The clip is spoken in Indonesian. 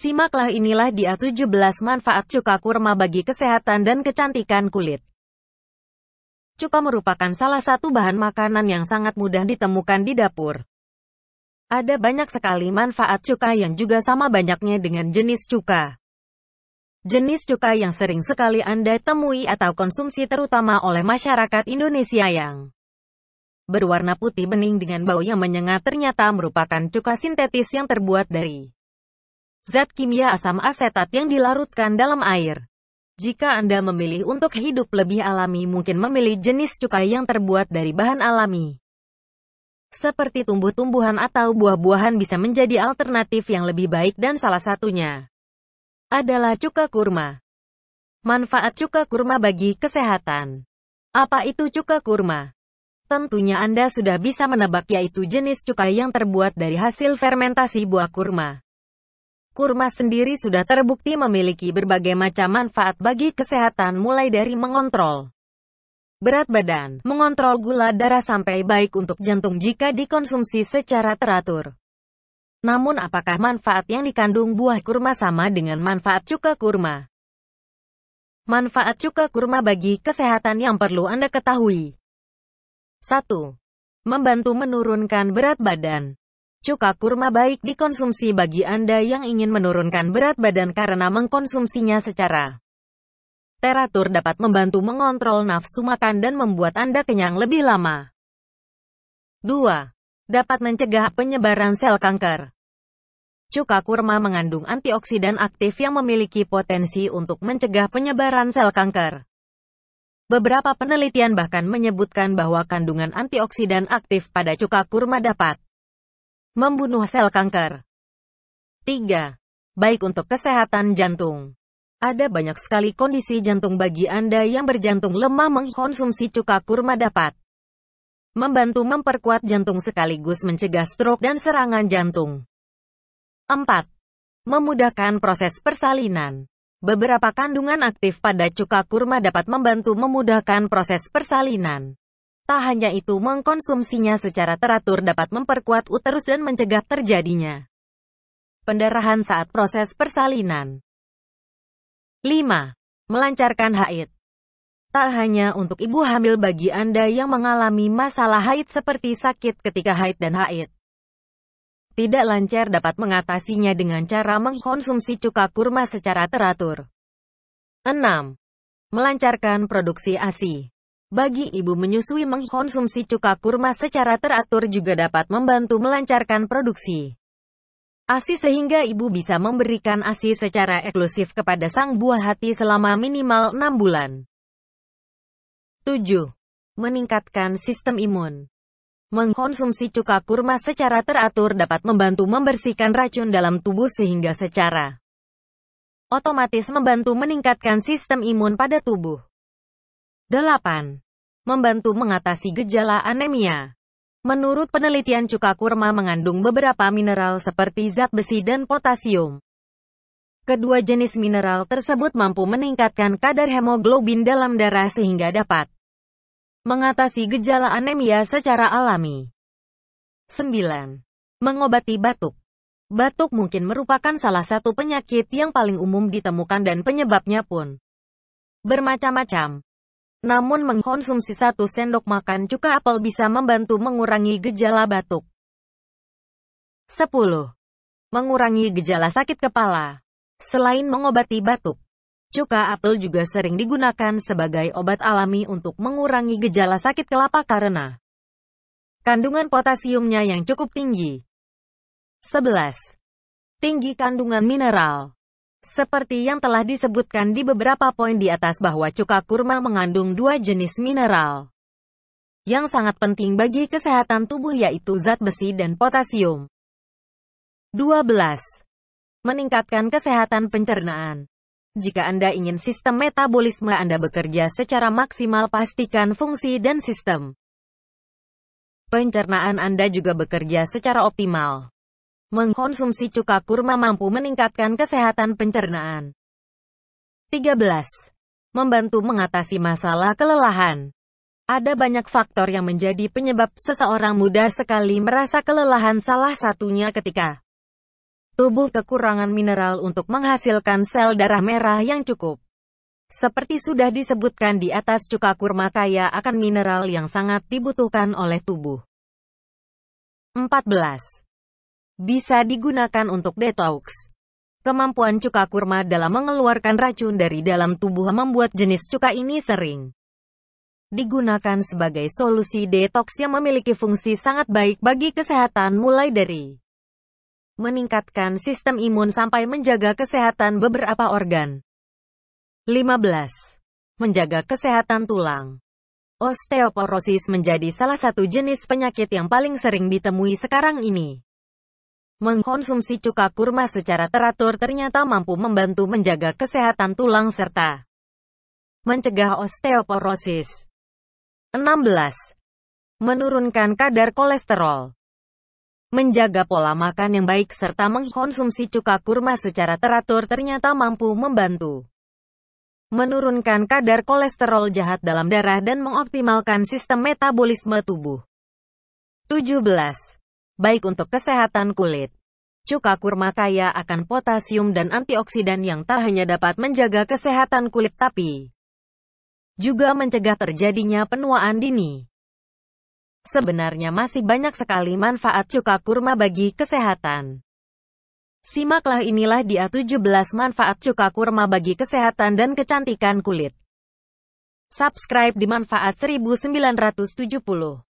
Simaklah inilah dia 17 manfaat cuka kurma bagi kesehatan dan kecantikan kulit. Cuka merupakan salah satu bahan makanan yang sangat mudah ditemukan di dapur. Ada banyak sekali manfaat cuka yang juga sama banyaknya dengan jenis cuka. Jenis cuka yang sering sekali Anda temui atau konsumsi terutama oleh masyarakat Indonesia yang berwarna putih bening dengan bau yang menyengat ternyata merupakan cuka sintetis yang terbuat dari zat kimia asam asetat yang dilarutkan dalam air. Jika Anda memilih untuk hidup lebih alami mungkin memilih jenis cukai yang terbuat dari bahan alami. Seperti tumbuh-tumbuhan atau buah-buahan bisa menjadi alternatif yang lebih baik dan salah satunya adalah cuka kurma. Manfaat cuka kurma bagi kesehatan. Apa itu cuka kurma? Tentunya Anda sudah bisa menebak yaitu jenis cuka yang terbuat dari hasil fermentasi buah kurma. Kurma sendiri sudah terbukti memiliki berbagai macam manfaat bagi kesehatan mulai dari mengontrol berat badan, mengontrol gula darah sampai baik untuk jantung jika dikonsumsi secara teratur. Namun apakah manfaat yang dikandung buah kurma sama dengan manfaat cuka kurma? Manfaat cuka kurma bagi kesehatan yang perlu Anda ketahui. 1. Membantu menurunkan berat badan. Cuka kurma baik dikonsumsi bagi Anda yang ingin menurunkan berat badan karena mengkonsumsinya secara teratur dapat membantu mengontrol nafsu makan dan membuat Anda kenyang lebih lama. 2. Dapat mencegah penyebaran sel kanker. Cuka kurma mengandung antioksidan aktif yang memiliki potensi untuk mencegah penyebaran sel kanker. Beberapa penelitian bahkan menyebutkan bahwa kandungan antioksidan aktif pada cuka kurma dapat Membunuh sel kanker. 3. Baik untuk kesehatan jantung. Ada banyak sekali kondisi jantung bagi Anda yang berjantung lemah mengkonsumsi cuka kurma dapat membantu memperkuat jantung sekaligus mencegah stroke dan serangan jantung. 4. Memudahkan proses persalinan. Beberapa kandungan aktif pada cuka kurma dapat membantu memudahkan proses persalinan. Tak hanya itu, mengkonsumsinya secara teratur dapat memperkuat uterus dan mencegah terjadinya pendarahan saat proses persalinan. 5. Melancarkan haid. Tak hanya untuk ibu hamil bagi Anda yang mengalami masalah haid seperti sakit ketika haid dan haid. Tidak lancar dapat mengatasinya dengan cara mengkonsumsi cuka kurma secara teratur. 6. Melancarkan produksi ASI. Bagi ibu menyusui mengkonsumsi cuka kurma secara teratur juga dapat membantu melancarkan produksi ASI sehingga ibu bisa memberikan ASI secara eksklusif kepada sang buah hati selama minimal 6 bulan. 7. Meningkatkan sistem imun. Mengkonsumsi cuka kurma secara teratur dapat membantu membersihkan racun dalam tubuh sehingga secara otomatis membantu meningkatkan sistem imun pada tubuh. 8. Membantu mengatasi gejala anemia. Menurut penelitian cuka kurma mengandung beberapa mineral seperti zat besi dan potasium. Kedua jenis mineral tersebut mampu meningkatkan kadar hemoglobin dalam darah sehingga dapat mengatasi gejala anemia secara alami. 9. Mengobati batuk. Batuk mungkin merupakan salah satu penyakit yang paling umum ditemukan dan penyebabnya pun bermacam-macam. Namun mengkonsumsi satu sendok makan cuka apel bisa membantu mengurangi gejala batuk. 10. Mengurangi gejala sakit kepala. Selain mengobati batuk, cuka apel juga sering digunakan sebagai obat alami untuk mengurangi gejala sakit kelapa karena kandungan potasiumnya yang cukup tinggi. 11. Tinggi kandungan mineral. Seperti yang telah disebutkan di beberapa poin di atas bahwa cuka kurma mengandung dua jenis mineral yang sangat penting bagi kesehatan tubuh yaitu zat besi dan potasium. 12. Meningkatkan kesehatan pencernaan. Jika Anda ingin sistem metabolisme Anda bekerja secara maksimal pastikan fungsi dan sistem pencernaan Anda juga bekerja secara optimal. Mengkonsumsi cuka kurma mampu meningkatkan kesehatan pencernaan. 13. Membantu mengatasi masalah kelelahan. Ada banyak faktor yang menjadi penyebab seseorang mudah sekali merasa kelelahan salah satunya ketika tubuh kekurangan mineral untuk menghasilkan sel darah merah yang cukup. Seperti sudah disebutkan di atas cuka kurma kaya akan mineral yang sangat dibutuhkan oleh tubuh. 14 bisa digunakan untuk detox. Kemampuan cuka kurma dalam mengeluarkan racun dari dalam tubuh membuat jenis cuka ini sering digunakan sebagai solusi detox yang memiliki fungsi sangat baik bagi kesehatan mulai dari meningkatkan sistem imun sampai menjaga kesehatan beberapa organ. 15. Menjaga kesehatan tulang. Osteoporosis menjadi salah satu jenis penyakit yang paling sering ditemui sekarang ini. Mengkonsumsi cuka kurma secara teratur ternyata mampu membantu menjaga kesehatan tulang serta mencegah osteoporosis. 16. Menurunkan kadar kolesterol. Menjaga pola makan yang baik serta mengkonsumsi cuka kurma secara teratur ternyata mampu membantu menurunkan kadar kolesterol jahat dalam darah dan mengoptimalkan sistem metabolisme tubuh. 17 baik untuk kesehatan kulit. Cuka kurma kaya akan potasium dan antioksidan yang tak hanya dapat menjaga kesehatan kulit tapi juga mencegah terjadinya penuaan dini. Sebenarnya masih banyak sekali manfaat cuka kurma bagi kesehatan. Simaklah inilah dia 17 manfaat cuka kurma bagi kesehatan dan kecantikan kulit. Subscribe di Manfaat 1970.